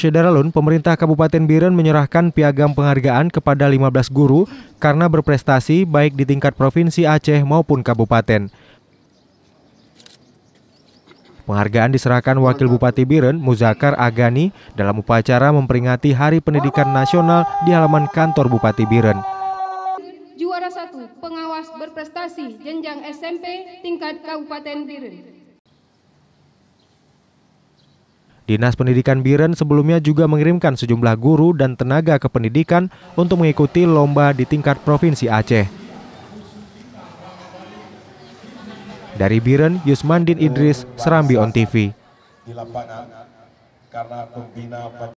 Syedaralun, Lun, pemerintah Kabupaten Biren menyerahkan piagam penghargaan kepada 15 guru karena berprestasi baik di tingkat provinsi Aceh maupun kabupaten. Penghargaan diserahkan Wakil Bupati Biren, Muzakar Agani, dalam upacara memperingati Hari Pendidikan Nasional di halaman kantor Bupati Biren. Juara satu pengawas berprestasi jenjang SMP tingkat Kabupaten Biren. Dinas Pendidikan Biren sebelumnya juga mengirimkan sejumlah guru dan tenaga kependidikan untuk mengikuti lomba di tingkat Provinsi Aceh. Dari Biren, Yusmandin Idris, Serambi On TV.